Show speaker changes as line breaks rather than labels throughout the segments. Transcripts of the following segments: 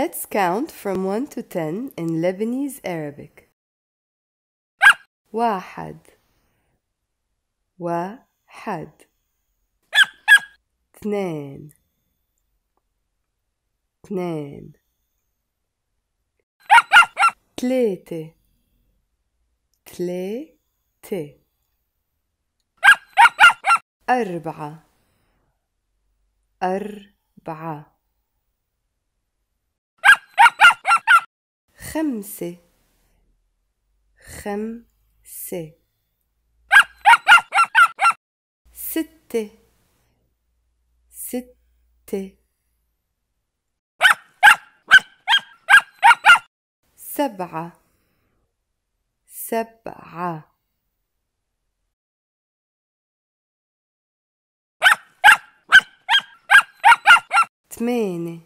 Let's count from 1 to 10 in Lebanese Arabic. واحد واحد اثنان. اثنان. ثلاثة ثلاثة أربعة أربعة خمسة خمسة ستة ستة سبعة سبعة
ثمانية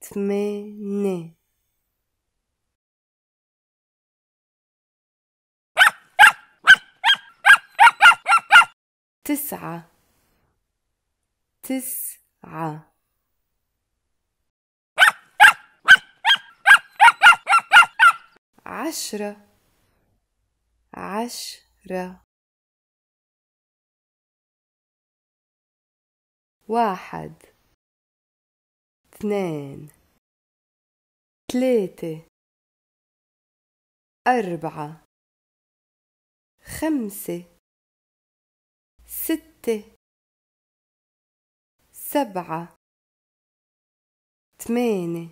ثمانية تسعة
تسعة
عشرة عشرة واحد اثنين ثلاثة أربعة خمسة ستة سبعة ثمانية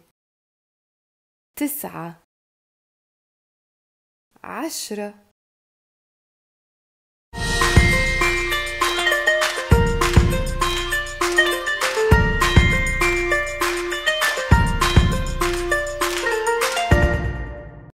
تسعة عشرة